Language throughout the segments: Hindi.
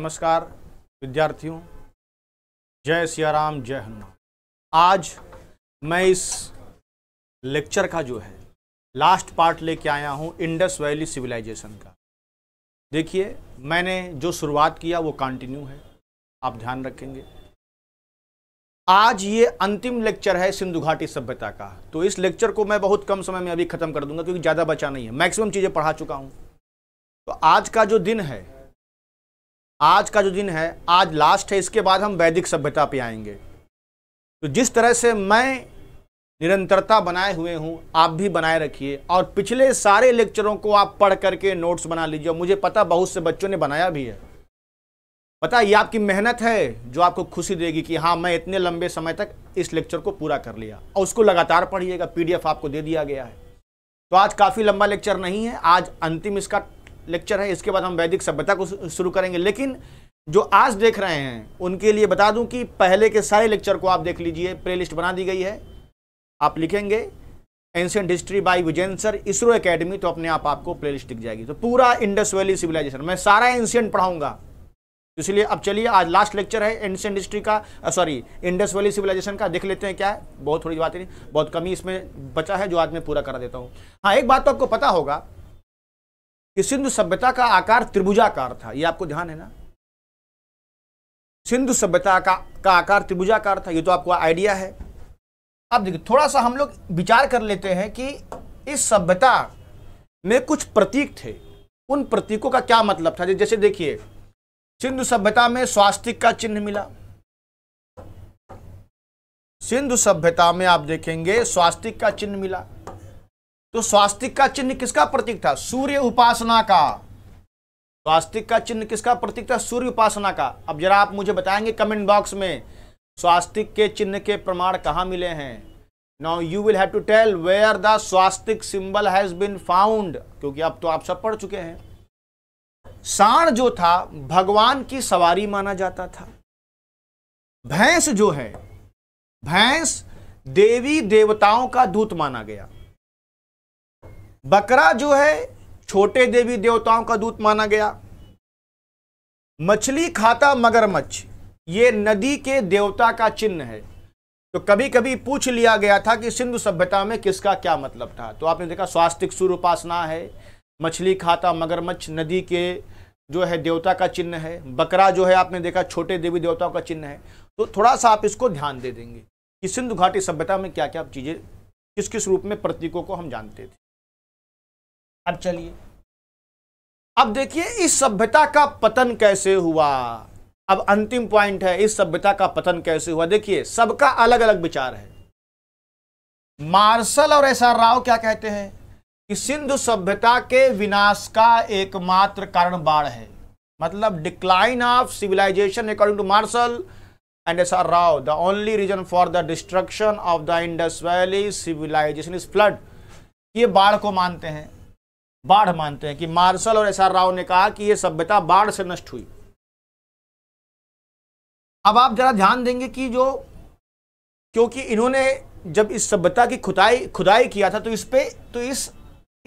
नमस्कार विद्यार्थियों जय सियाराम जय हनुमान आज मैं इस लेक्चर का जो है लास्ट पार्ट लेके आया हूँ इंडस वैली सिविलाइजेशन का देखिए मैंने जो शुरुआत किया वो कंटिन्यू है आप ध्यान रखेंगे आज ये अंतिम लेक्चर है सिंधु घाटी सभ्यता का तो इस लेक्चर को मैं बहुत कम समय में अभी ख़त्म कर दूंगा क्योंकि ज़्यादा बचा नहीं है मैक्सिमम चीज़ें पढ़ा चुका हूँ तो आज का जो दिन है आज का जो दिन है आज लास्ट है इसके बाद हम वैदिक सभ्यता पे आएंगे तो जिस तरह से मैं निरंतरता बनाए हुए हूँ आप भी बनाए रखिए और पिछले सारे लेक्चरों को आप पढ़ करके नोट्स बना लीजिए मुझे पता बहुत से बच्चों ने बनाया भी है पता ये आपकी मेहनत है जो आपको खुशी देगी कि हाँ मैं इतने लंबे समय तक इस लेक्चर को पूरा कर लिया और उसको लगातार पढ़िएगा पीडीएफ आपको दे दिया गया है तो आज काफ़ी लंबा लेक्चर नहीं है आज अंतिम इसका लेक्चर है इसके बाद हम वैदिक सभ्यता को शुरू करेंगे लेकिन जो आज देख रहे हैं उनके लिए बता दूं कि पहले के सारे लेक्चर को आप देख लीजिए प्ले बना दी गई है आप लिखेंगे ancient history by Vijayan sir ISRO academy तो अपने आप आपको प्ले दिख जाएगी तो पूरा इंडस वैली सिविलाइजेशन मैं सारा एंशियंट पढ़ाऊंगा तो इसलिए अब चलिए आज लास्ट लेक्चर है एंशियंट हिस्ट्री का सॉरी इंडस वैली सिविलाइजेशन का देख लेते हैं क्या है बहुत थोड़ी बात नहीं बहुत कमी इसमें बचा है जो आज मैं पूरा करा देता हूँ हाँ एक बात तो आपको पता होगा कि सिंधु सभ्यता का आकार त्रिभुजाकार था ये आपको ध्यान है ना सिंधु सभ्यता का का आकार त्रिभुजाकार था ये तो आपको आइडिया है अब देखिए थोड़ा सा हम लोग विचार कर लेते हैं कि इस सभ्यता में कुछ प्रतीक थे उन प्रतीकों का क्या मतलब था जैसे देखिए सिंधु सभ्यता में स्वास्तिक का चिन्ह मिला सिंधु सभ्यता में आप देखेंगे स्वास्तिक का चिन्ह मिला तो स्वास्तिक का चिन्ह किसका प्रतीक था सूर्य उपासना का स्वास्तिक का चिन्ह किसका प्रतीक था सूर्य उपासना का अब जरा आप मुझे बताएंगे कमेंट बॉक्स में स्वास्तिक के चिन्ह के प्रमाण कहाँ मिले हैं now you will have to tell where the swastika symbol has been found क्योंकि अब तो आप सब पढ़ चुके हैं साण जो था भगवान की सवारी माना जाता था भैंस जो है भैंस देवी देवताओं का दूत माना गया बकरा जो है छोटे देवी देवताओं का दूत माना गया मछली खाता मगरमच्छ ये नदी के देवता का चिन्ह है तो कभी कभी पूछ लिया गया था कि सिंधु सभ्यता में किसका क्या मतलब था तो आपने देखा स्वास्तिक सूर्य उपासना है मछली खाता मगरमच्छ नदी के जो है देवता का चिन्ह है बकरा जो है आपने देखा छोटे देवी देवताओं का चिन्ह है तो थोड़ा सा आप इसको ध्यान दे देंगे कि सिंधु घाटी सभ्यता में क्या क्या चीज़ें किस किस रूप में प्रतीकों को हम जानते थे अब चलिए अब देखिए इस सभ्यता का पतन कैसे हुआ अब अंतिम पॉइंट है इस सभ्यता का पतन कैसे हुआ देखिए सबका अलग अलग विचार है मार्शल और एस आर राव क्या कहते हैं कि सिंधु सभ्यता के विनाश का एकमात्र कारण बाढ़ है मतलब decline of civilisation according to Marshall and S R Rao the only reason for the destruction of the Indus valley civilisation is flood ये बाढ़ को मानते हैं बाढ़ मानते हैं कि मार्शल और एस आर राव ने कहा कि यह सभ्यता बाढ़ से नष्ट हुई अब आप जरा ध्यान देंगे कि जो क्योंकि इन्होंने जब इस सभ्यता की खुदाई खुदाई किया था तो इस पे तो इस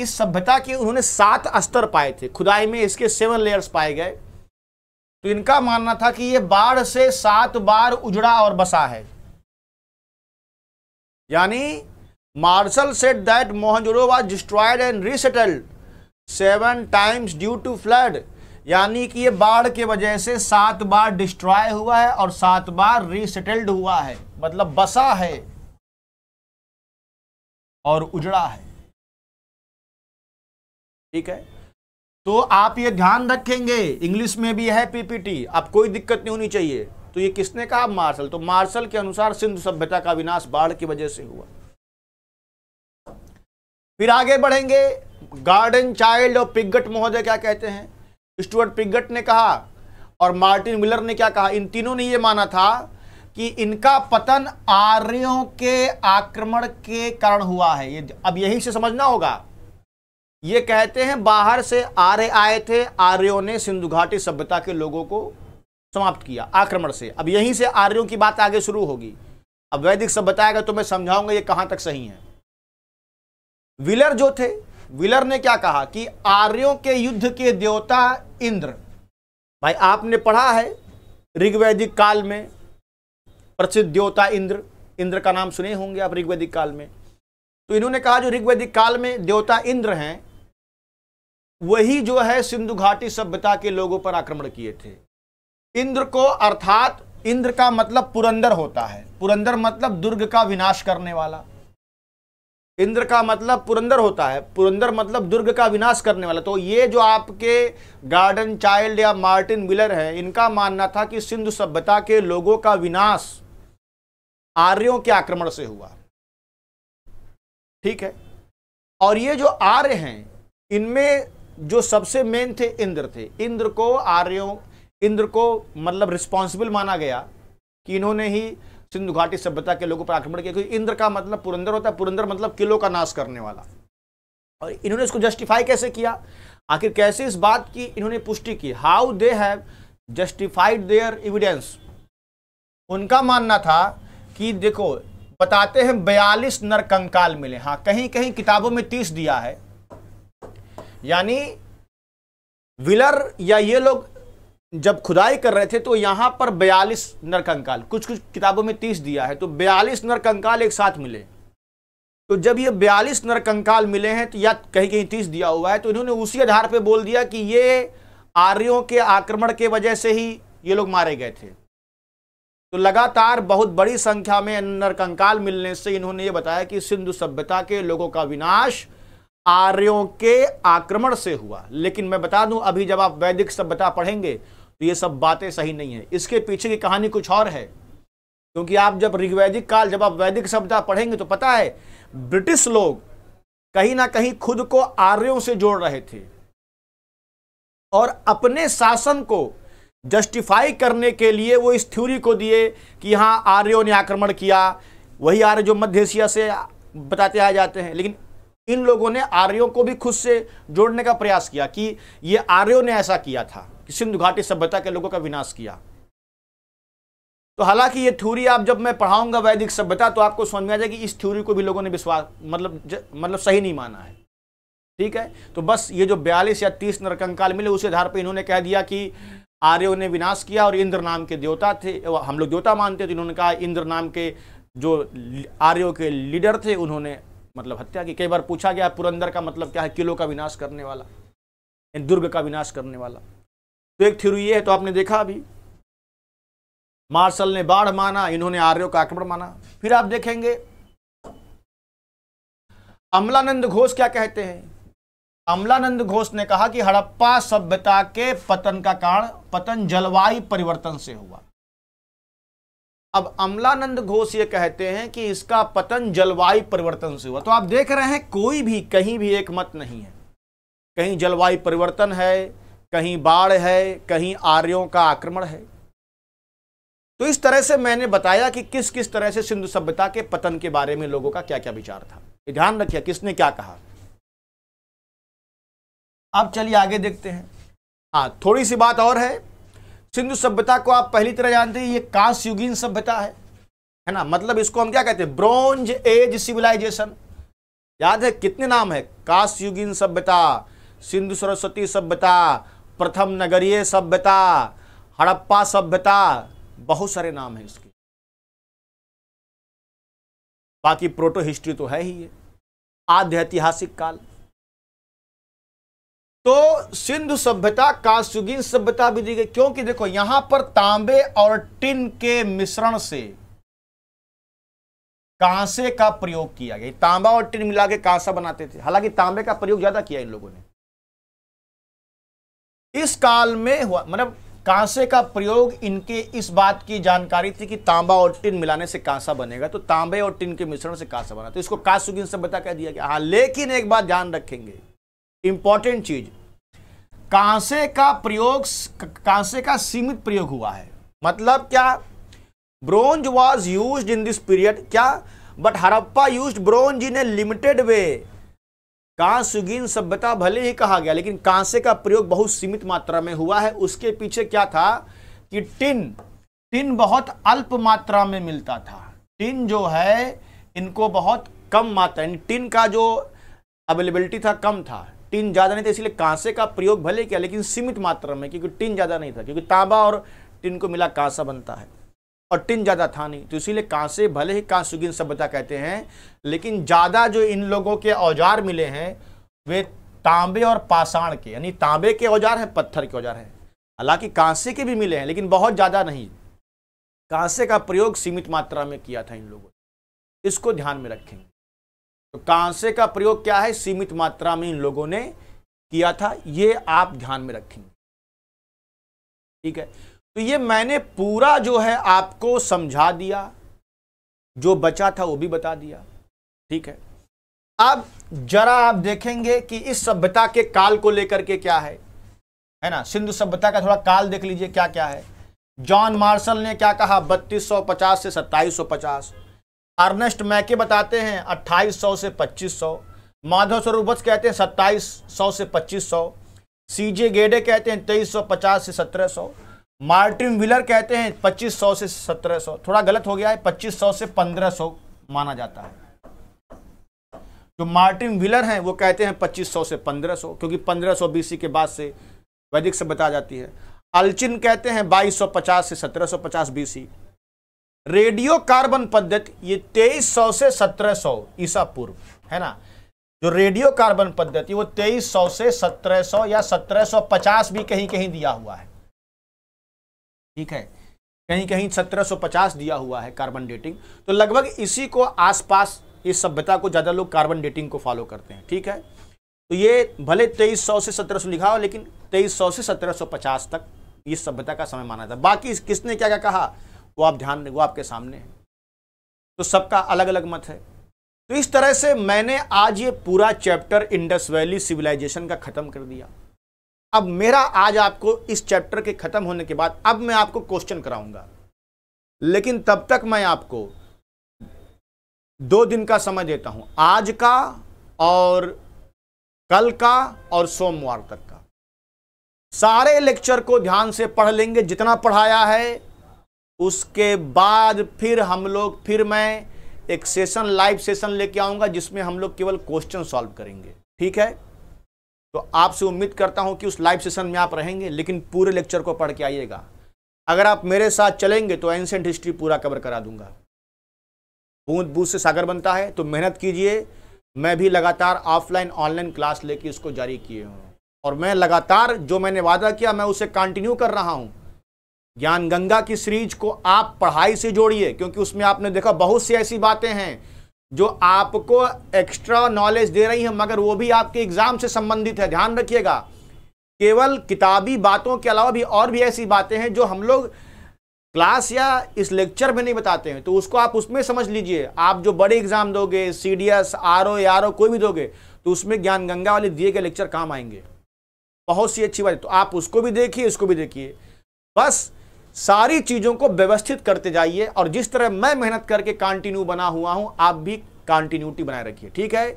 इस सभ्यता के उन्होंने सात स्तर पाए थे खुदाई में इसके सेवन लेयर्स पाए गए तो इनका मानना था कि ये बाढ़ से सात बार उजड़ा और बसा है यानी Marshall said that Mohenjodaro was destroyed and resettled seven times due to flood यानी कि ये बाढ़ के वजह से सात बार डिस्ट्रॉय हुआ है और सात बार रीसेटल्ड हुआ है मतलब बसा है और उजड़ा है ठीक है तो आप ये ध्यान रखेंगे इंग्लिश में भी है पीपीटी आप कोई दिक्कत नहीं होनी चाहिए तो ये किसने कहा मार्शल तो मार्शल के अनुसार सिंधु सभ्यता का विनाश बाढ़ की वजह से हुआ फिर आगे बढ़ेंगे गार्डन चाइल्ड और पिगट महोदय क्या कहते हैं स्टुअर्ट पिगट ने कहा और मार्टिन मिलर ने क्या कहा इन तीनों ने यह माना था कि इनका पतन आर्यों के आक्रमण के कारण हुआ है ये अब यही से समझना होगा ये कहते हैं बाहर से आर्य आए थे आर्यों ने सिंधु घाटी सभ्यता के लोगों को समाप्त किया आक्रमण से अब यहीं से आर्यों की बात आगे शुरू होगी अब वैदिक सभ्यता आएगा तो मैं समझाऊंगा ये कहां तक सही है विलर जो थे विलर ने क्या कहा कि आर्यों के युद्ध के देवता इंद्र भाई आपने पढ़ा है ऋग्वैदिक काल में प्रसिद्ध देवता इंद्र इंद्र का नाम सुने होंगे आप ऋग्वैदिक काल में तो इन्होंने कहा जो ऋग्वैदिक काल में देवता इंद्र हैं वही जो है सिंधु घाटी सभ्यता के लोगों पर आक्रमण किए थे इंद्र को अर्थात इंद्र का मतलब पुरंदर होता है पुरंदर मतलब दुर्ग का विनाश करने वाला इंद्र का मतलब पुरंदर होता है पुरंदर मतलब दुर्ग का विनाश करने वाला तो ये जो आपके गार्डन चाइल्ड या मार्टिन मिलर है इनका मानना था कि सिंधु सभ्यता के लोगों का विनाश आर्यों के आक्रमण से हुआ ठीक है और ये जो आर्य हैं इनमें जो सबसे मेन थे इंद्र थे इंद्र को आर्यों इंद्र को मतलब रिस्पॉन्सिबल माना गया कि इन्होंने ही सिंधु घाटी सभ्यता के लोगों पर आक्रमण किया क्योंकि इंद्र का मतलब पुरंदर होता है पुरंदर मतलब किलो का नाश करने वाला और इन्होंने इसको जस्टिफाई कैसे किया आखिर कैसे इस बात की इन्होंने पुष्टि की how they have justified their evidence उनका मानना था कि देखो बताते हैं बयालीस नरकंकाल मिले हाँ कहीं कहीं किताबों में तीस दिया है यानी विलर या ये लोग जब खुदाई कर रहे थे तो यहां पर बयालीस नरकंकाल कुछ कुछ किताबों में तीस दिया है तो बयालीस नरकंकाल एक साथ मिले तो जब ये बयालीस नरकंकाल मिले हैं तो या कहीं कहीं तीस दिया हुआ है तो इन्होंने उसी आधार पर बोल दिया कि ये आर्यों के आक्रमण के वजह से ही ये लोग मारे गए थे तो लगातार बहुत बड़ी संख्या में नरकंकाल मिलने से इन्होंने ये बताया कि सिंधु सभ्यता के लोगों का विनाश आर्यों के आक्रमण से हुआ लेकिन मैं बता दूं अभी जब आप वैदिक सभ्यता पढ़ेंगे तो ये सब बातें सही नहीं है इसके पीछे की कहानी कुछ और है क्योंकि आप जब ऋग्वैदिक काल जब आप वैदिक शब्द पढ़ेंगे तो पता है ब्रिटिश लोग कहीं ना कहीं खुद को आर्यों से जोड़ रहे थे और अपने शासन को जस्टिफाई करने के लिए वो इस थ्योरी को दिए कि यहाँ आर्यों ने आक्रमण किया वही आर्य जो मध्य एशिया से बताते आ जाते हैं लेकिन इन लोगों ने आर्यों को भी खुद से जोड़ने का प्रयास किया कि ये आर्यों ने ऐसा किया था सिंधु घाटी सभ्यता के लोगों का विनाश किया तो हालांकि ये थ्यूरी आप जब मैं पढ़ाऊंगा वैदिक सभ्यता तो आपको समझ में आ जाएगी इस थ्यूरी को भी लोगों ने विश्वास मतलब ज, मतलब सही नहीं माना है ठीक है तो बस ये जो बयालीस या तीस नरकंकाल मिले उस आधार पर इन्होंने कह दिया कि आर्यों ने विनाश किया और इंद्र नाम के देवता थे हम लोग देवता मानते थे इन्होंने कहा इंद्र नाम के जो आर्यों के लीडर थे उन्होंने मतलब हत्या की कई बार पूछा गया पुरंदर का मतलब क्या है किलो का विनाश करने वाला दुर्ग का विनाश करने वाला तो एक थ्यूरी ये है तो आपने देखा अभी मार्शल ने बाढ़ माना इन्होंने आर्यो का आक्रमण माना फिर आप देखेंगे अमलानंद घोष क्या कहते हैं अमलानंद घोष ने कहा कि हड़प्पा सभ्यता के पतन का कारण पतन जलवायु परिवर्तन से हुआ अब अमलानंद घोष ये कहते हैं कि इसका पतन जलवायु परिवर्तन से हुआ तो आप देख रहे हैं कोई भी कहीं भी एक मत नहीं है कहीं जलवायु परिवर्तन है कहीं बाढ़ है कहीं आर्यों का आक्रमण है तो इस तरह से मैंने बताया कि किस किस तरह से सिंधु सभ्यता के पतन के बारे में लोगों का क्या क्या विचार था ध्यान रखिए किसने क्या कहा अब चलिए आगे देखते हैं हाँ थोड़ी सी बात और है सिंधु सभ्यता को आप पहली तरह जानते हैं ये कांस युगीन सभ्यता है है ना मतलब इसको हम क्या कहते हैं ब्रॉन्ज एज सिविलाइजेशन याद है कितने नाम है कांस युगीन सभ्यता सिंधु सरस्वती सभ्यता प्रथम नगरीय सभ्यता हड़प्पा सभ्यता बहुत सारे नाम हैं इसके बाकी प्रोटो हिस्ट्री तो है ही है आद्य ऐतिहासिक काल तो सिंधु सभ्यता सुगिन सभ्यता भी दी गई क्योंकि देखो यहां पर तांबे और टिन के मिश्रण से कांसे का प्रयोग किया गया तांबा और टिन मिला के कांसा बनाते थे हालांकि तांबे का प्रयोग ज्यादा किया इन लोगों ने इस काल में हुआ मतलब कांसे का प्रयोग इनके इस बात की जानकारी थी कि तांबा और टिन मिलाने से कांसा बनेगा तो तांबे और टिन के मिश्रण से कांसा बना तो इसको कासुगिन बता कह दिया गया हाँ लेकिन एक बात ध्यान रखेंगे इंपॉर्टेंट चीज कांसे का प्रयोग कांसे का सीमित प्रयोग हुआ है मतलब क्या bronze was use in this period क्या but Harappa use bronze in a limited way कांसुगिन सभ्यता भले ही कहा गया लेकिन कांसे का प्रयोग बहुत सीमित मात्रा में हुआ है उसके पीछे क्या था कि टिन टिन बहुत अल्प मात्रा में मिलता था टिन जो है इनको बहुत कम मात्रा टिन का जो अवेलेबिलिटी था कम था टिन ज़्यादा नहीं था इसलिए कांसे का प्रयोग भले किया लेकिन सीमित मात्रा में क्योंकि टिन ज़्यादा नहीं था क्योंकि तांबा और टिन को मिला कांसा बनता है और टिन ज़्यादा था नहीं तो इसीलिए कांसे भले ही कांसुगिन सभ्यता कहते हैं लेकिन ज़्यादा जो इन लोगों के औजार मिले हैं वे तांबे और पाषाण के यानी तांबे के औजार हैं पत्थर के औजार हैं हालांकि कांसे के भी मिले हैं लेकिन बहुत ज़्यादा नहीं कांसे का प्रयोग सीमित मात्रा में किया था इन लोगों ने इसको ध्यान में रखेंगे तो कांसे का प्रयोग क्या है सीमित मात्रा में इन लोगों ने किया था ये आप ध्यान में रखेंगे ठीक है तो ये मैंने पूरा जो है आपको समझा दिया जो बचा था वो भी बता दिया ठीक है अब जरा आप देखेंगे कि इस सभ्यता के काल को लेकर के क्या है है ना सिंधु सभ्यता का थोड़ा काल देख लीजिए क्या क्या है जॉन मार्शल ने क्या कहा 3250 से 2750 अर्नेस्ट मैके बताते हैं 2800 से 2500 माधव स्वरूप कहते हैं 2700 से 2500 सीजे गेडे कहते हैं 2350 से 1700 मार्टिन विलर कहते हैं 2500 से 1700 थोड़ा गलत हो गया है 2500 से 1500 माना जाता है जो मार्टिन विलर हैं वो कहते हैं 2500 से 1500 क्योंकि 1500 बीसी के बाद से वैदिक बता जाती है अल्चिन कहते हैं 2250 से 1750 बीसी रेडियो कार्बन पद्धति ये 2300 से 1700 ईसा पूर्व है ना जो रेडियो कार्बन पद्धति वो 2300 से 1700 या 1750 भी कहीं कहीं दिया हुआ है ठीक है कहीं कहीं 1750 दिया हुआ है कार्बन डेटिंग तो लगभग इसी को आसपास इस सभ्यता को ज़्यादा लोग कार्बन डेटिंग को फॉलो करते हैं ठीक है तो ये भले 2300 से 1700 लिखा हो लेकिन 2300 से 1750 तक इस सभ्यता का समय माना था बाकी किसने क्या क्या कहा वो आप ध्यान वो आपके सामने है तो सबका अलग अलग मत है तो इस तरह से मैंने आज ये पूरा चैप्टर इंडस वैली सिविलाइजेशन का ख़त्म कर दिया अब मेरा आज आपको इस चैप्टर के ख़त्म होने के बाद अब मैं आपको क्वेश्चन कराऊंगा लेकिन तब तक मैं आपको दो दिन का समय देता हूं आज का और कल का और सोमवार तक का सारे लेक्चर को ध्यान से पढ़ लेंगे जितना पढ़ाया है उसके बाद फिर हम लोग फिर मैं एक सेशन लाइव सेशन लेके आऊंगा जिसमें हम लोग केवल क्वेश्चन सॉल्व करेंगे ठीक है तो आपसे उम्मीद करता हूं कि उस लाइव सेशन में आप रहेंगे लेकिन पूरे लेक्चर को पढ़ के आइएगा अगर आप मेरे साथ चलेंगे तो एंशेंट हिस्ट्री पूरा कवर करा दूंगा बूंद बूंद से सागर बनता है तो मेहनत कीजिए मैं भी लगातार ऑफलाइन ऑनलाइन क्लास लेके इसको जारी किए हूँ और मैं लगातार जो मैंने वादा किया मैं उसे कंटिन्यू कर रहा हूँ ज्ञान गंगा की सीरीज को आप पढ़ाई से जोड़िए क्योंकि उसमें आपने देखा बहुत सी ऐसी बातें हैं जो आपको एक्स्ट्रा नॉलेज दे रही है मगर वो भी आपके एग्जाम से संबंधित है ध्यान रखिएगा केवल किताबी बातों के अलावा भी और भी ऐसी बातें हैं जो हम लोग क्लास या इस लेक्चर में नहीं बताते हैं तो उसको आप उसमें समझ लीजिए आप जो बड़े एग्जाम दोगे C D S R O R O कोई भी दोगे तो उसमें ज्ञान गंगा वाले दिए गए लेक्चर काम आएंगे बहुत सी अच्छी बात तो आप उसको भी देखिए इसको भी देखिए बस सारी चीज़ों को व्यवस्थित करते जाइए और जिस तरह मैं मेहनत करके कंटिन्यू बना हुआ हूं आप भी कंटिन्यूटी बनाए रखिए ठीक है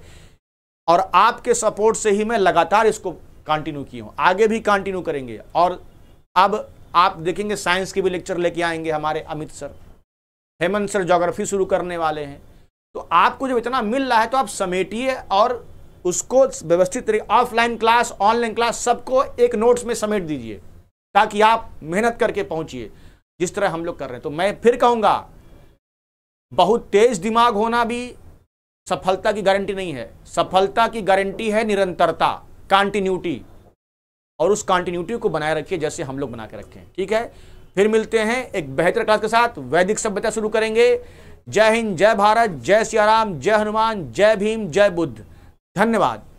और आपके सपोर्ट से ही मैं लगातार इसको कंटिन्यू किया हूं आगे भी कंटिन्यू करेंगे और अब आप देखेंगे साइंस के भी लेक्चर लेके आएंगे हमारे Amit sir Hemant sir geography शुरू करने वाले हैं तो आपको जब इतना मिल रहा है तो आप समेटिए और उसको व्यवस्थित तरीके ऑफलाइन क्लास ऑनलाइन क्लास सबको एक नोट्स में समेट दीजिए ताकि आप मेहनत करके पहुंचिए जिस तरह हम लोग कर रहे हैं तो मैं फिर कहूंगा बहुत तेज दिमाग होना भी सफलता की गारंटी नहीं है सफलता की गारंटी है निरंतरता कॉन्टिन्यूटी और उस कॉन्टिन्यूटी को बनाए रखिए जैसे हम लोग बना के रखे हैं ठीक है फिर मिलते हैं एक बेहतर क्लास के साथ वैदिक सभ्यता शुरू करेंगे जय हिंद जय भारत जय सियाराम जय हनुमान जय भीम जय बुद्ध धन्यवाद